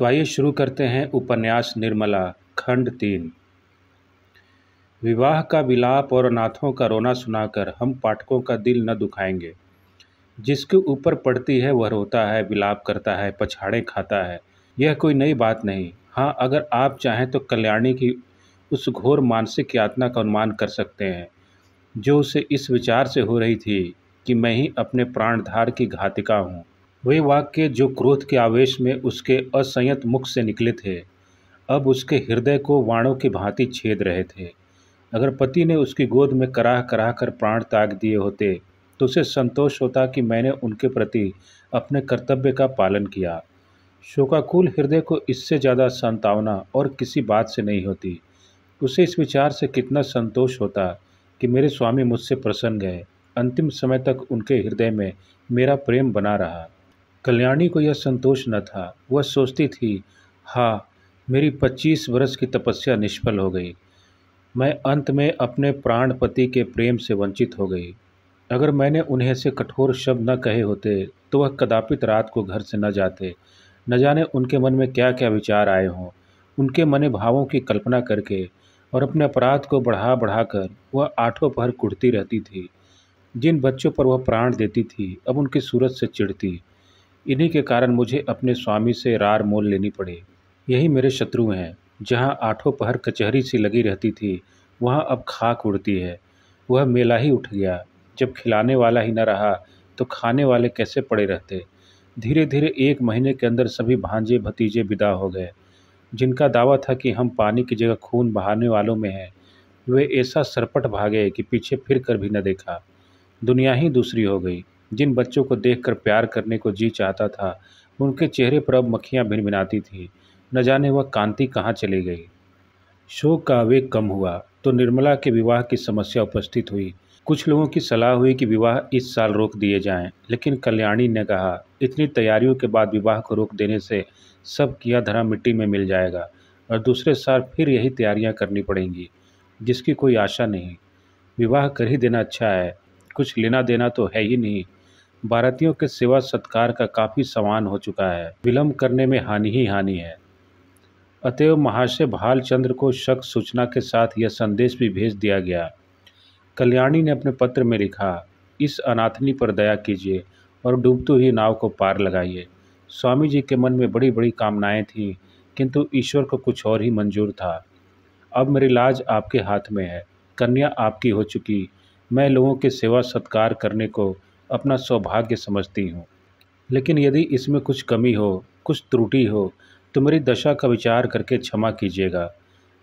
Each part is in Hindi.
तो आइए शुरू करते हैं उपन्यास निर्मला खंड तीन विवाह का विलाप और अनाथों का रोना सुनाकर हम पाठकों का दिल न दुखाएंगे जिसके ऊपर पड़ती है वह रोता है विलाप करता है पछाड़े खाता है यह कोई नई बात नहीं हाँ अगर आप चाहें तो कल्याणी की उस घोर मानसिक यातना का अनुमान कर सकते हैं जो उसे इस विचार से हो रही थी कि मैं ही अपने प्राणधार की घातिका हूँ वे वाक्य जो क्रोध के आवेश में उसके असंयत मुख से निकले थे अब उसके हृदय को वाणों की भांति छेद रहे थे अगर पति ने उसकी गोद में कराह कराह कर प्राण त्याग दिए होते तो उसे संतोष होता कि मैंने उनके प्रति अपने कर्तव्य का पालन किया शोकाकुल हृदय को इससे ज़्यादा संतावना और किसी बात से नहीं होती उसे इस विचार से कितना संतोष होता कि मेरे स्वामी मुझसे प्रसन्न गए अंतिम समय तक उनके हृदय में मेरा प्रेम बना रहा कल्याणी को यह संतोष न था वह सोचती थी हाँ मेरी पच्चीस वर्ष की तपस्या निष्फल हो गई मैं अंत में अपने प्राण पति के प्रेम से वंचित हो गई अगर मैंने उन्हें से कठोर शब्द न कहे होते तो वह कदापित रात को घर से न जाते न जाने उनके मन में क्या क्या विचार आए हों उनके मन भावों की कल्पना करके और अपने अपराध को बढ़ा बढ़ा कर वह आठों पहर कुटती रहती थी जिन बच्चों पर वह प्राण देती थी अब उनकी सूरत से चिढ़ती इन्हीं के कारण मुझे अपने स्वामी से रार मोल लेनी पड़ी यही मेरे शत्रु हैं जहाँ आठों पहर कचहरी सी लगी रहती थी वहाँ अब खाक उड़ती है वह मेला ही उठ गया जब खिलाने वाला ही न रहा तो खाने वाले कैसे पड़े रहते धीरे धीरे एक महीने के अंदर सभी भांजे भतीजे विदा हो गए जिनका दावा था कि हम पानी की जगह खून बहाने वालों में हैं वे ऐसा सरपट भागे कि पीछे फिर कर भी न देखा दुनिया ही दूसरी हो गई जिन बच्चों को देखकर प्यार करने को जी चाहता था उनके चेहरे पर अब मक्खियाँ भिनभिनाती थीं न जाने वह कांति कहाँ चली गई शोक का आवेग कम हुआ तो निर्मला के विवाह की समस्या उपस्थित हुई कुछ लोगों की सलाह हुई कि विवाह इस साल रोक दिए जाएं, लेकिन कल्याणी ने कहा इतनी तैयारियों के बाद विवाह को रोक देने से सब किया धरा मिट्टी में मिल जाएगा और दूसरे साल फिर यही तैयारियां करनी पड़ेंगी जिसकी कोई आशा नहीं विवाह कर ही देना अच्छा है कुछ लेना देना तो है ही नहीं भारतीयों के सेवा सत्कार का काफ़ी समान हो चुका है विलम्ब करने में हानि ही हानि है अतएव महाशय भालचंद्र को शक सूचना के साथ यह संदेश भी भेज दिया गया कल्याणी ने अपने पत्र में लिखा इस अनाथनी पर दया कीजिए और डूबते हुई नाव को पार लगाइए स्वामी जी के मन में बड़ी बड़ी कामनाएं थीं किंतु ईश्वर को कुछ और ही मंजूर था अब मेरी लाज आपके हाथ में है कन्या आपकी हो चुकी मैं लोगों के सेवा सत्कार करने को अपना सौभाग्य समझती हूँ लेकिन यदि इसमें कुछ कमी हो कुछ त्रुटि हो तो मेरी दशा का विचार करके क्षमा कीजिएगा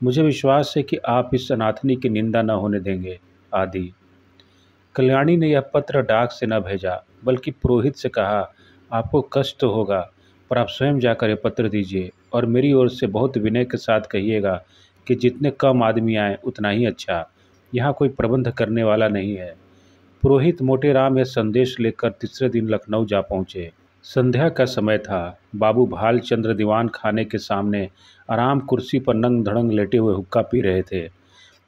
मुझे विश्वास है कि आप इस अनाथनी की निंदा न होने देंगे आदि कल्याणी ने यह पत्र डाक से न भेजा बल्कि पुरोहित से कहा आपको कष्ट तो होगा पर आप स्वयं जाकर यह पत्र दीजिए और मेरी ओर से बहुत विनय के साथ कहिएगा कि जितने कम आदमी आए उतना ही अच्छा यहाँ कोई प्रबंध करने वाला नहीं है पुरोहित मोटेराम यह संदेश लेकर तीसरे दिन लखनऊ जा पहुँचे संध्या का समय था बाबू भाल चंद्र दीवान खाने के सामने आराम कुर्सी पर नंग धड़ंग लेटे हुए हुक्का पी रहे थे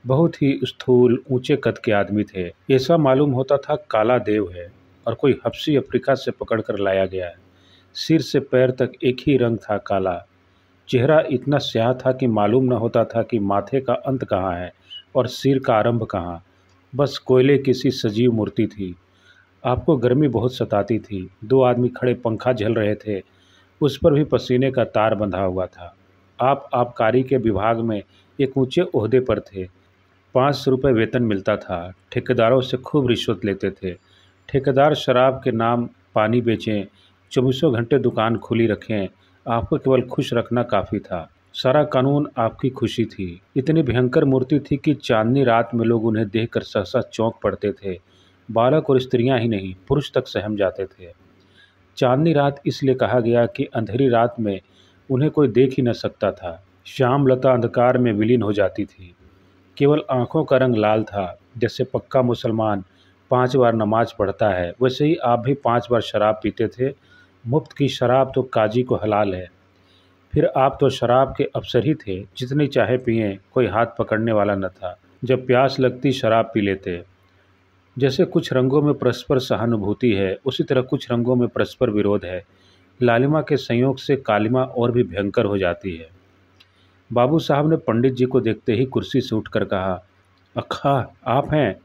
बहुत ही स्थूल ऊंचे कद के आदमी थे ऐसा मालूम होता था काला देव है और कोई हफ्सी अफ्रीका से पकड़कर लाया गया है सिर से पैर तक एक ही रंग था काला चेहरा इतना स्याह था कि मालूम न होता था कि माथे का अंत कहाँ है और सिर का आरंभ कहाँ बस कोयले की सी सजीव मूर्ति थी आपको गर्मी बहुत सताती थी दो आदमी खड़े पंखा झल रहे थे उस पर भी पसीने का तार बंधा हुआ था आप आबकारी के विभाग में एक ऊंचे ओहदे पर थे पाँच सौ रुपये वेतन मिलता था ठेकेदारों से खूब रिश्वत लेते थे ठेकेदार शराब के नाम पानी बेचें चौबीसों घंटे दुकान खुली रखें आपको केवल खुश रखना काफ़ी था सारा कानून आपकी खुशी थी इतनी भयंकर मूर्ति थी कि चांदनी रात में लोग उन्हें देखकर सहसा चौंक पड़ते थे बालक और स्त्रियां ही नहीं पुरुष तक सहम जाते थे चांदनी रात इसलिए कहा गया कि अंधेरी रात में उन्हें कोई देख ही न सकता था श्याम लता अंधकार में विलीन हो जाती थी केवल आंखों का रंग लाल था जैसे पक्का मुसलमान पांच बार नमाज पढ़ता है वैसे ही आप भी पांच बार शराब पीते थे मुफ्त की शराब तो काजी को हलाल है फिर आप तो शराब के अफसर ही थे जितनी चाहे पिए कोई हाथ पकड़ने वाला न था जब प्यास लगती शराब पी लेते जैसे कुछ रंगों में परस्पर सहानुभूति है उसी तरह कुछ रंगों में परस्पर विरोध है लालिमा के संयोग से कालिमा और भी भयंकर हो जाती है बाबू साहब ने पंडित जी को देखते ही कुर्सी से उठकर कहा अखा आप हैं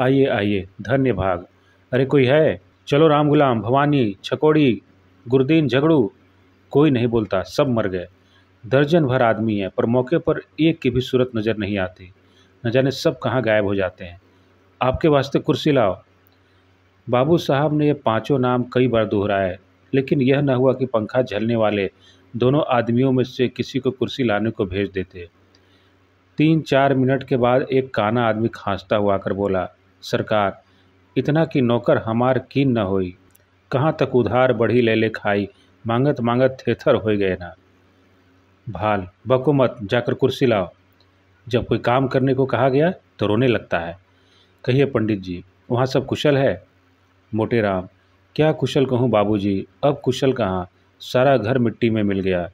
आइए आइए धन्य भाग अरे कोई है चलो राम गुलाम भवानी छकोड़ी गुरदीन झगड़ू कोई नहीं बोलता सब मर गए दर्जन भर आदमी हैं पर मौके पर एक की भी सूरत नज़र नहीं आती न जाने सब कहाँ गायब हो जाते हैं आपके वास्ते कुर्सी लाओ बाबू साहब ने ये पांचों नाम कई बार दोहराए लेकिन यह न हुआ कि पंखा झलने वाले दोनों आदमियों में से किसी को कुर्सी लाने को भेज देते तीन चार मिनट के बाद एक काना आदमी खांसता हुआ कर बोला सरकार इतना कि नौकर हमार कीन न होई कहाँ तक उधार बढ़ी ले ले खाई मांगत मांगत थेथर हो गए ना भाल बको मत जाकर कुर्सी लाओ जब कोई काम करने को कहा गया तो रोने लगता है कहिए पंडित जी वहाँ सब कुशल है मोटे राम क्या कुशल कहूँ बाबूजी अब कुशल कहाँ सारा घर मिट्टी में मिल गया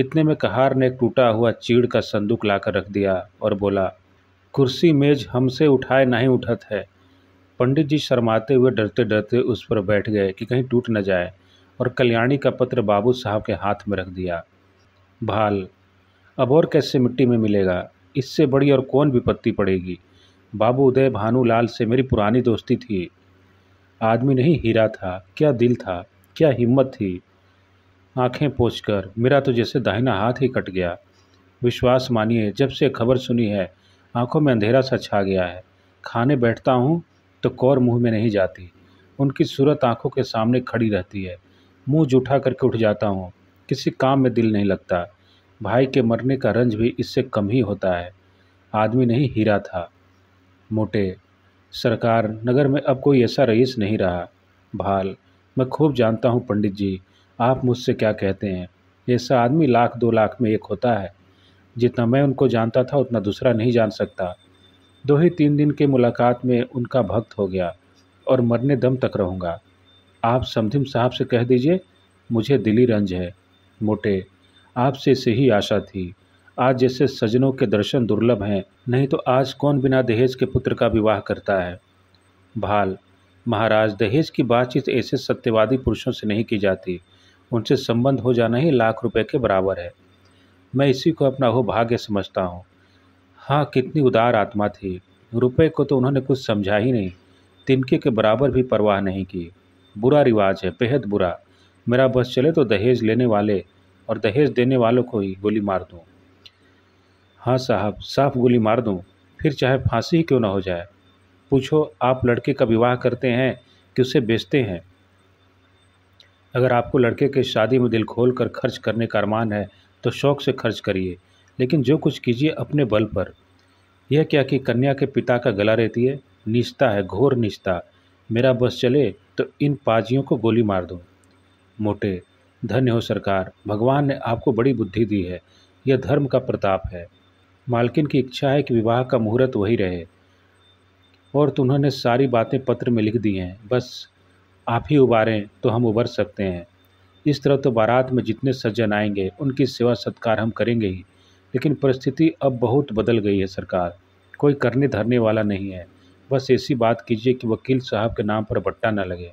इतने में कहार ने टूटा हुआ चीड़ का संदूक लाकर रख दिया और बोला कुर्सी मेज हमसे उठाए नहीं उठत है पंडित जी शर्माते हुए डरते डरते उस पर बैठ गए कि कहीं टूट न जाए और कल्याणी का पत्र बाबू साहब के हाथ में रख दिया भाल अब और कैसे मिट्टी में मिलेगा इससे बड़ी और कौन विपत्ति पड़ेगी बाबू उदय लाल से मेरी पुरानी दोस्ती थी आदमी नहीं हीरा था क्या दिल था क्या हिम्मत थी आंखें पोछकर मेरा तो जैसे दाहिना हाथ ही कट गया विश्वास मानिए जब से खबर सुनी है आंखों में अंधेरा सा छा गया है खाने बैठता हूँ तो कौर मुंह में नहीं जाती उनकी सूरत आंखों के सामने खड़ी रहती है मुंह जूठा करके उठ जाता हूँ किसी काम में दिल नहीं लगता भाई के मरने का रंज भी इससे कम ही होता है आदमी नहीं हीरा था मोटे सरकार नगर में अब कोई ऐसा रईस नहीं रहा भाल मैं खूब जानता हूँ पंडित जी आप मुझसे क्या कहते हैं ऐसा आदमी लाख दो लाख में एक होता है जितना मैं उनको जानता था उतना दूसरा नहीं जान सकता दो ही तीन दिन के मुलाकात में उनका भक्त हो गया और मरने दम तक रहूँगा आप समथिम साहब से कह दीजिए मुझे दिली रंज है मोटे आपसे से ही आशा थी आज जैसे सजनों के दर्शन दुर्लभ हैं नहीं तो आज कौन बिना दहेज के पुत्र का विवाह करता है भाल महाराज दहेज की बातचीत ऐसे सत्यवादी पुरुषों से नहीं की जाती उनसे संबंध हो जाना ही लाख रुपए के बराबर है मैं इसी को अपना हो भाग्य समझता हूँ हाँ कितनी उदार आत्मा थी रुपए को तो उन्होंने कुछ समझा ही नहीं तिनके के बराबर भी परवाह नहीं की बुरा रिवाज है बेहद बुरा मेरा बस चले तो दहेज लेने वाले और दहेज देने वालों को ही गोली मार दूँ हाँ साहब साफ गोली मार दूँ फिर चाहे फांसी क्यों ना हो जाए पूछो आप लड़के का विवाह करते हैं कि उसे बेचते हैं अगर आपको लड़के के शादी में दिल खोल कर खर्च करने का अरमान है तो शौक से खर्च करिए लेकिन जो कुछ कीजिए अपने बल पर यह क्या कि कन्या के पिता का गला रहती है निश्ता है घोर निश्ता मेरा बस चले तो इन पाजियों को गोली मार दो मोटे धन्य हो सरकार भगवान ने आपको बड़ी बुद्धि दी है यह धर्म का प्रताप है मालकिन की इच्छा है कि विवाह का मुहूर्त वही रहे और तो उन्होंने सारी बातें पत्र में लिख दी हैं बस आप ही उबारें तो हम उबर सकते हैं इस तरह तो बारात में जितने सज्जन आएंगे उनकी सेवा सत्कार हम करेंगे ही लेकिन परिस्थिति अब बहुत बदल गई है सरकार कोई करने धरने वाला नहीं है बस ऐसी बात कीजिए कि वकील साहब के नाम पर बट्टा न लगे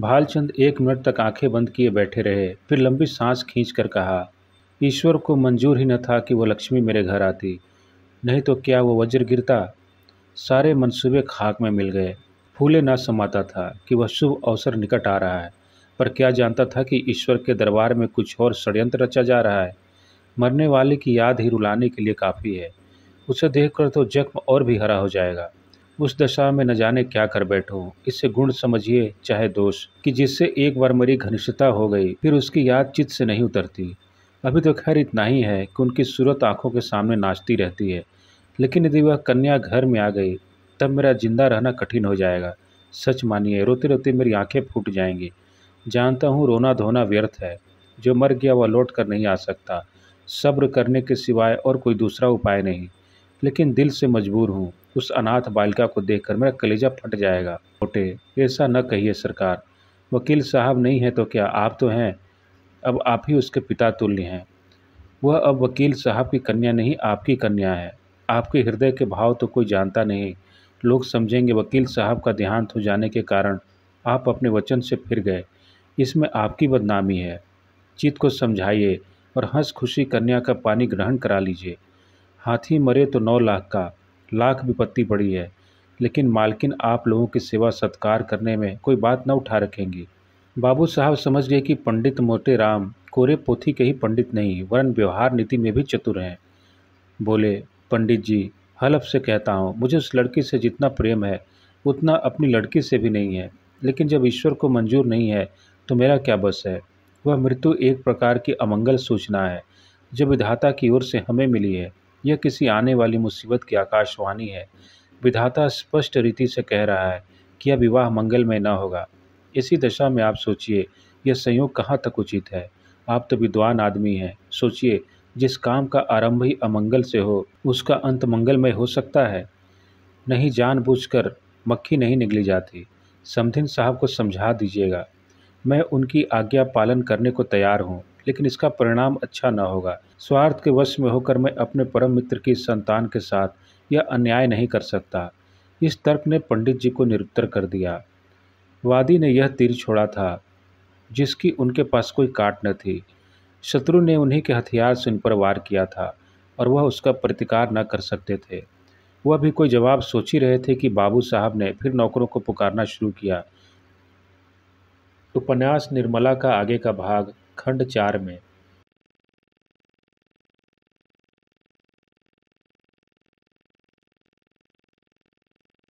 भालचंद एक मिनट तक आंखें बंद किए बैठे रहे फिर लंबी सांस खींच कर कहा ईश्वर को मंजूर ही न था कि वह लक्ष्मी मेरे घर आती नहीं तो क्या वो वज्र गिरता सारे मंसूबे खाक में मिल गए फूले ना समाता था कि वह शुभ अवसर निकट आ रहा है पर क्या जानता था कि ईश्वर के दरबार में कुछ और षड्यंत्र रचा जा रहा है मरने वाले की याद ही रुलाने के लिए काफ़ी है उसे देखकर तो जख्म और भी हरा हो जाएगा उस दशा में न जाने क्या कर बैठो इससे गुण समझिए चाहे दोष कि जिससे एक बार मेरी घनिष्ठता हो गई फिर उसकी याद चित्त से नहीं उतरती अभी तो खैर इतना ही है कि उनकी सूरत आंखों के सामने नाचती रहती है लेकिन यदि वह कन्या घर में आ गई तब मेरा जिंदा रहना कठिन हो जाएगा सच मानिए रोते रोते मेरी आंखें फूट जाएंगी जानता हूँ रोना धोना व्यर्थ है जो मर गया वह लौट कर नहीं आ सकता सब्र करने के सिवाय और कोई दूसरा उपाय नहीं लेकिन दिल से मजबूर हूँ उस अनाथ बालिका को देखकर मेरा कलेजा फट जाएगा छोटे ऐसा न कहिए सरकार वकील साहब नहीं है तो क्या आप तो हैं अब आप ही उसके पिता तुल्य हैं वह अब वकील साहब की कन्या नहीं आपकी कन्या है आपके हृदय के भाव तो कोई जानता नहीं लोग समझेंगे वकील साहब का देहांत हो जाने के कारण आप अपने वचन से फिर गए इसमें आपकी बदनामी है चित को समझाइए और हंस खुशी कन्या का पानी ग्रहण करा लीजिए हाथी मरे तो नौ लाख का लाख विपत्ति पड़ी है लेकिन मालकिन आप लोगों की सेवा सत्कार करने में कोई बात न उठा रखेंगी बाबू साहब समझ गए कि पंडित मोटे राम कोरे पोथी के ही पंडित नहीं वरन व्यवहार नीति में भी चतुर हैं बोले पंडित जी हलफ से कहता हूँ मुझे उस लड़की से जितना प्रेम है उतना अपनी लड़की से भी नहीं है लेकिन जब ईश्वर को मंजूर नहीं है तो मेरा क्या बस है वह मृत्यु एक प्रकार की अमंगल सूचना है जो विधाता की ओर से हमें मिली है यह किसी आने वाली मुसीबत की आकाशवाणी है विधाता स्पष्ट रीति से कह रहा है कि यह विवाह मंगलमय न होगा इसी दशा में आप सोचिए यह संयोग कहाँ तक उचित है आप तो विद्वान आदमी हैं सोचिए जिस काम का आरंभ ही अमंगल से हो उसका अंत मंगलमय हो सकता है नहीं जानबूझकर मक्खी नहीं निकली जाती समधिन साहब को समझा दीजिएगा मैं उनकी आज्ञा पालन करने को तैयार हूँ लेकिन इसका परिणाम अच्छा न होगा स्वार्थ के वश में होकर मैं अपने परम मित्र की संतान के साथ यह अन्याय नहीं कर सकता इस तर्क ने पंडित जी को निरुत्तर कर दिया वादी ने यह तीर छोड़ा था जिसकी उनके पास कोई काट न थी शत्रु ने उन्हीं के हथियार से उन पर वार किया था और वह उसका प्रतिकार न कर सकते थे वह भी कोई जवाब सोच ही रहे थे कि बाबू साहब ने फिर नौकरों को पुकारना शुरू किया उपन्यास निर्मला का आगे का भाग खंड चार में